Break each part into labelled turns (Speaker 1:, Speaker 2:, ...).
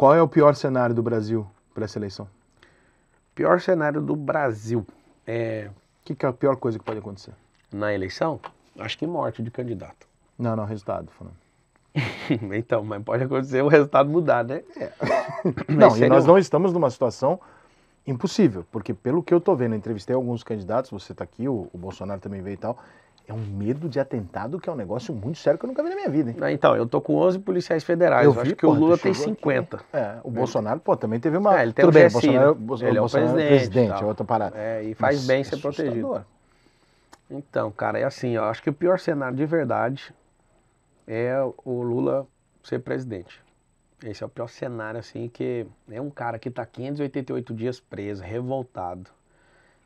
Speaker 1: Qual é o pior cenário do Brasil para essa eleição?
Speaker 2: Pior cenário do Brasil. É... O que, que, é a pior coisa que pode acontecer? Na eleição? Acho que morte de candidato. Não, não, resultado, falando. então, mas pode acontecer o resultado mudar, né? É. não, e nós
Speaker 1: não estamos numa situação impossível, porque pelo que eu tô vendo, entrevistei alguns candidatos, você está aqui, o, o Bolsonaro também veio e tal, é um medo de atentado que é um negócio muito sério que eu nunca vi na minha vida. Hein? então, eu tô com 11 policiais federais. Eu, eu vi, acho que pô, o Lula tem 50. Aqui, é, o né? Bolsonaro, pô, também teve uma. É, ele tem Tudo um bem, GSI, Bolsonaro, é né? Bolsonaro, ele é o Bolsonaro é presidente, presidente é outra
Speaker 2: parada. É, e faz Mas, bem é ser protegido. Então, cara, é assim, eu acho que o pior cenário de verdade é o Lula ser presidente. Esse é o pior cenário, assim, que é um cara que tá 588 dias preso, revoltado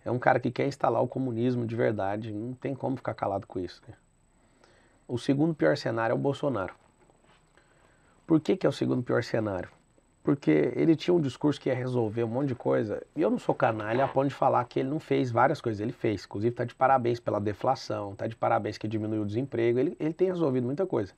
Speaker 2: é um cara que quer instalar o comunismo de verdade, não tem como ficar calado com isso. Né? O segundo pior cenário é o Bolsonaro. Por que, que é o segundo pior cenário? Porque ele tinha um discurso que ia resolver um monte de coisa, e eu não sou canalha a ponto de falar que ele não fez várias coisas, ele fez. Inclusive, está de parabéns pela deflação, está de parabéns que diminuiu o desemprego, ele, ele tem resolvido muita coisa.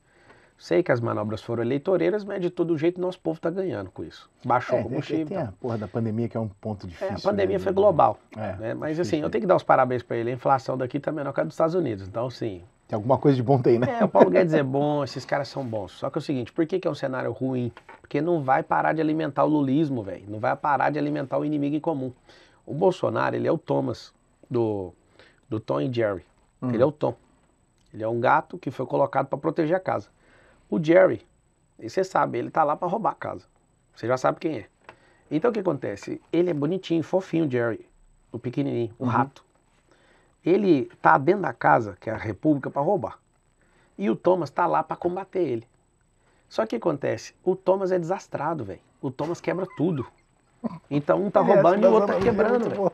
Speaker 2: Sei que as manobras foram eleitoreiras, mas de todo jeito nosso povo está ganhando com isso. Baixou é, o combustível. Tem, tem a
Speaker 1: porra da pandemia que é um ponto difícil. É, a né, pandemia né? foi
Speaker 2: global. É, né? Mas assim, difícil, assim, eu tenho que dar os parabéns para ele. A inflação daqui está menor que a dos Estados Unidos. Então, assim. Tem
Speaker 1: alguma coisa de bom também, né? É, o Paulo Guedes é
Speaker 2: bom, esses caras são bons. Só que é o seguinte, por que, que é um cenário ruim? Porque não vai parar de alimentar o lulismo, velho. Não vai parar de alimentar o inimigo em comum. O Bolsonaro, ele é o Thomas do, do Tom e Jerry. Hum. Ele é o Tom. Ele é um gato que foi colocado para proteger a casa o Jerry. E você sabe, ele tá lá para roubar a casa. Você já sabe quem é. Então o que acontece? Ele é bonitinho, fofinho, o Jerry, o pequenininho, o uhum. rato. Ele tá dentro da casa, que é a República, para roubar. E o Thomas tá lá para combater ele. Só que o que acontece? O Thomas é desastrado, velho. O Thomas quebra tudo. Então um tá é, ele roubando e o outro tá, tá quebrando, velho.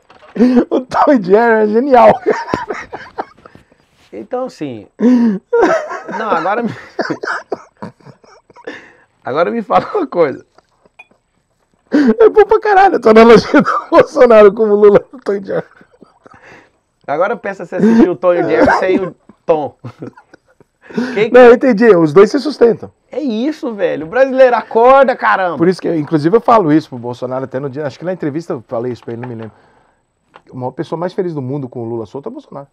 Speaker 1: O Tom e Jerry é genial.
Speaker 2: Então, assim. Não, agora. Agora me fala uma coisa.
Speaker 1: É bom pra
Speaker 2: caralho a analogia do Bolsonaro com o Lula no Tom Agora pensa se assistir o Tony e Jerry sem o Tom.
Speaker 1: Quem... Não, eu entendi. Os dois se sustentam.
Speaker 2: É isso, velho. O brasileiro acorda, caramba. Por isso que, inclusive,
Speaker 1: eu falo isso pro Bolsonaro até no dia. Acho que na entrevista eu falei isso pra ele, não me lembro. Uma pessoa mais feliz do mundo com o Lula solto é o Bolsonaro.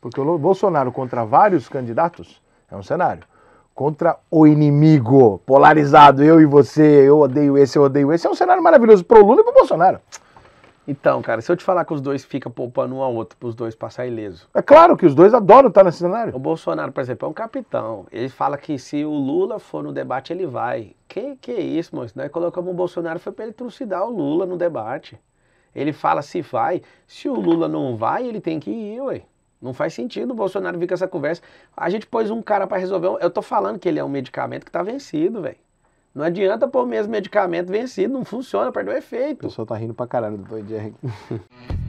Speaker 1: Porque o Bolsonaro contra vários candidatos é um cenário contra o inimigo polarizado, eu e você, eu odeio esse, eu odeio esse. É um cenário maravilhoso pro Lula e pro Bolsonaro.
Speaker 2: Então, cara, se eu te falar que os dois ficam poupando um ao outro para os dois passar ileso.
Speaker 1: É claro que os dois adoram estar nesse cenário. O
Speaker 2: Bolsonaro, por exemplo, é um capitão. Ele fala que se o Lula for no debate, ele vai. Que que é isso, moço? Nós colocamos o Bolsonaro foi para ele trucidar o Lula no debate. Ele fala se vai. Se o Lula não vai, ele tem que ir, ué. Não faz sentido o Bolsonaro vir com essa conversa. A gente pôs um cara para resolver. Eu tô falando que ele é um medicamento que tá vencido, velho. Não adianta pôr mesmo medicamento vencido, não funciona, perdeu efeito. O pessoal tá rindo pra caralho do doidinho aqui.